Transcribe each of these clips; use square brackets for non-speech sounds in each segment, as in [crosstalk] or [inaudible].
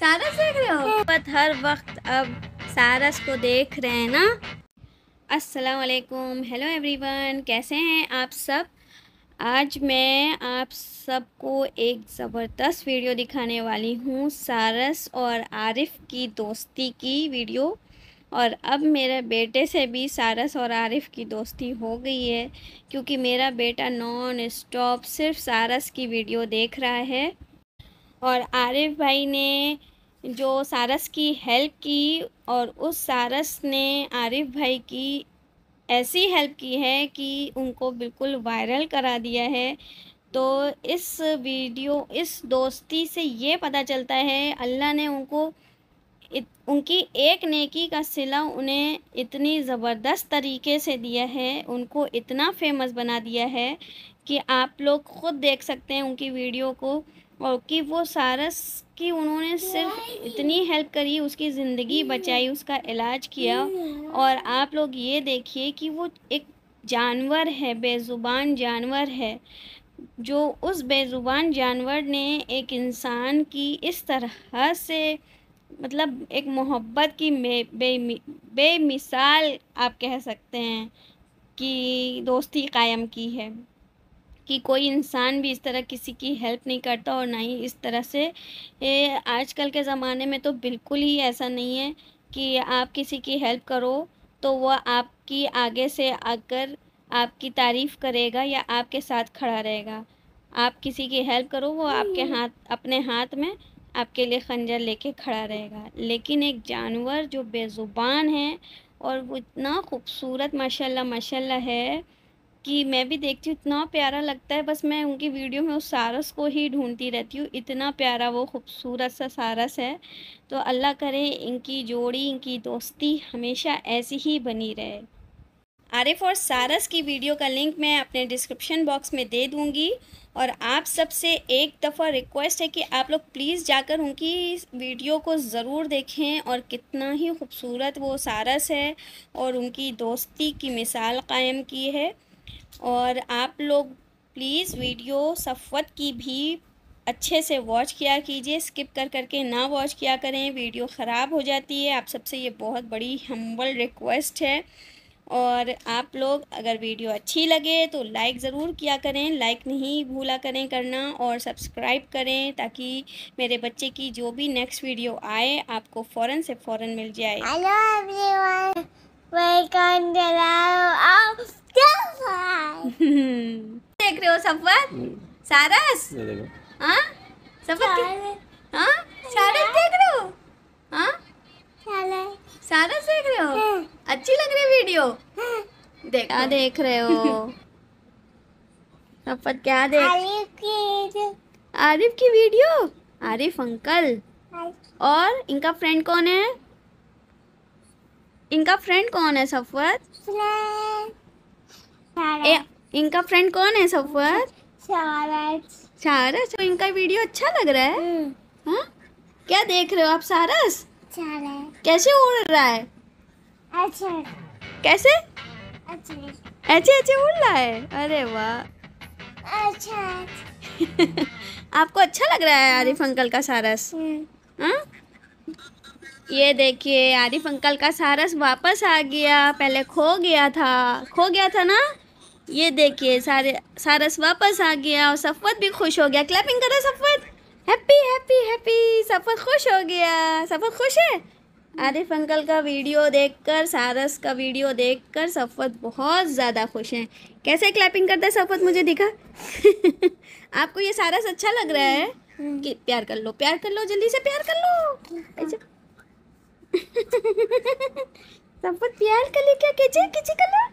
सारस देख रहे हो बट हर वक्त अब सारस को देख रहे हैं ना अस्सलाम वालेकुम हेलो एवरीवन कैसे हैं आप सब आज मैं आप सबको एक ज़बरदस्त वीडियो दिखाने वाली हूँ सारस और आरिफ की दोस्ती की वीडियो और अब मेरे बेटे से भी सारस और आरिफ की दोस्ती हो गई है क्योंकि मेरा बेटा नॉन स्टॉप सिर्फ सारस की वीडियो देख रहा है और आरिफ भाई ने जो सारस की हेल्प की और उस सारस ने आरिफ भाई की ऐसी हेल्प की है कि उनको बिल्कुल वायरल करा दिया है तो इस वीडियो इस दोस्ती से ये पता चलता है अल्लाह ने उनको इत, उनकी एक नेकी का सिला उन्हें इतनी ज़बरदस्त तरीके से दिया है उनको इतना फेमस बना दिया है कि आप लोग ख़ुद देख सकते हैं उनकी वीडियो को और कि वो सारस की उन्होंने सिर्फ इतनी हेल्प करी उसकी ज़िंदगी बचाई उसका इलाज किया और आप लोग ये देखिए कि वो एक जानवर है बेज़ुबान जानवर है जो उस बेज़ुबान जानवर ने एक इंसान की इस तरह से मतलब एक मोहब्बत की बे बे आप कह सकते हैं कि दोस्ती कायम की है कि कोई इंसान भी इस तरह किसी की हेल्प नहीं करता और ना ही इस तरह से आजकल के ज़माने में तो बिल्कुल ही ऐसा नहीं है कि आप किसी की हेल्प करो तो वह आपकी आगे से आकर आपकी तारीफ़ करेगा या आपके साथ खड़ा रहेगा आप किसी की हेल्प करो वो आपके हम्म। हाथ अपने हाथ में आपके लिए खंजर लेके खड़ा रहेगा लेकिन एक जानवर जो बेज़ुबान है और वो इतना खूबसूरत माशाल्लाह माशाल्लाह है कि मैं भी देखती हूँ इतना प्यारा लगता है बस मैं उनकी वीडियो में उस सारस को ही ढूंढती रहती हूँ इतना प्यारा वो खूबसूरत सा सारस है तो अल्लाह करे इनकी जोड़ी इनकी दोस्ती हमेशा ऐसी ही बनी रहे आरिफ और सारस की वीडियो का लिंक मैं अपने डिस्क्रिप्शन बॉक्स में दे दूँगी और आप सबसे एक दफ़ा रिक्वेस्ट है कि आप लोग प्लीज़ जाकर उनकी वीडियो को ज़रूर देखें और कितना ही खूबसूरत वो सारस है और उनकी दोस्ती की मिसाल कायम की है और आप लोग प्लीज़ वीडियो सफ़त की भी अच्छे से वॉच किया कीजिए स्किप कर करके ना वॉच किया करें वीडियो ख़राब हो जाती है आप सबसे ये बहुत बड़ी हम्बल रिक्वेस्ट है और आप लोग अगर वीडियो अच्छी लगे तो लाइक ज़रूर किया करें लाइक नहीं भूला करें करना और सब्सक्राइब करें ताकि मेरे बच्चे की जो भी नेक्स्ट वीडियो आए आपको फ़ौर से फ़ौर मिल जाए हेलो एवरीवन वेलकम देख रहे हो सफर सारस हाँ? सफर हाँ? सारस देख रहे हो हाँ? सारस देख रहे हो अच्छी लग रही वीडियो देखा देख रहे हो [laughs] सफर क्या देख आरिफ की वीडियो आरिफ अंकल और इनका फ्रेंड कौन है इनका फ्रेंड कौन है सफर ए, इनका फ्रेंड कौन है सफर सारस सारस तो इनका वीडियो अच्छा लग रहा है हम्म। हा? क्या देख रहे हो आप सारस कैसे उड़ रहा है अच्छे कैसे अच्छे अच्छे उड़ रहा है अरे वाह अच्छा [laughs] आपको अच्छा लग रहा है आरिफ अंकल का सारस हम्म। हा? ये देखिए आरिफ अंकल का सारस वापस आ गया पहले खो गया था खो गया था ना ये देखिए सारे सारस वापस आ गया और सफ़त भी खुश हो गया क्लैपिंग करो सफ़त हैप्पी हैप्पी हैप्पी सफ़त खुश हो गया सफ़त खुश है आरिफ अंकल का वीडियो देखकर सारस का वीडियो देखकर सफ़त बहुत ज़्यादा खुश हैं कैसे क्लैपिंग करता है सफ़त मुझे दिखा [laughs] आपको ये सारस अच्छा लग रहा है कि प्यार कर लो प्यार कर लो जल्दी से प्यार कर लो अच्छा [laughs] सफ़त प्यार कर ले क्या कैसे कैसे कर लो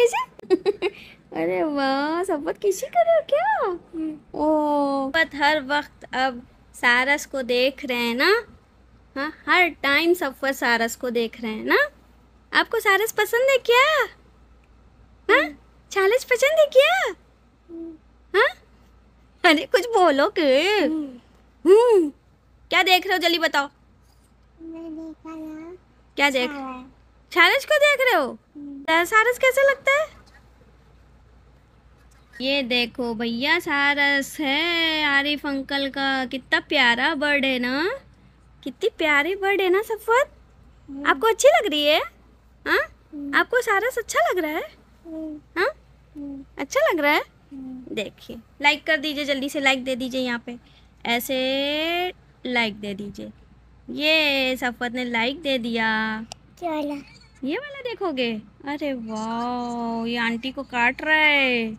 कैसे [laughs] अरे वाह सबत किसी कर रहे हो क्या हम्म। ओ सबत हर वक्त अब सारस को देख रहे हैं ना हाँ हर टाइम सबत सारस को देख रहे हैं ना आपको सारस पसंद है क्या हाँ हम्म। चालस पसंद है क्या हम्म। हाँ अरे कुछ बोलो के हम्म क्या देख रहे हो जल्दी बताओ क्या देख सारस को देख रहे हो सारस कैसा लगता है ये देखो भैया सारस है आरिफ अंकल का कितना प्यारा बर्ड है ना कितनी प्यारी बर्ड है ना सफर हम्म। आपको अच्छी लग रही है हा? हम्म। आपको सारस अच्छा लग रहा है हम्म। हा? अच्छा लग रहा है देखिए लाइक कर दीजिए जल्दी से लाइक दे दीजिए यहाँ पे ऐसे लाइक दे दीजिए ये सफत ने लाइक दे दिया ये वाला देखोगे अरे वाह ये आंटी को काट रहा है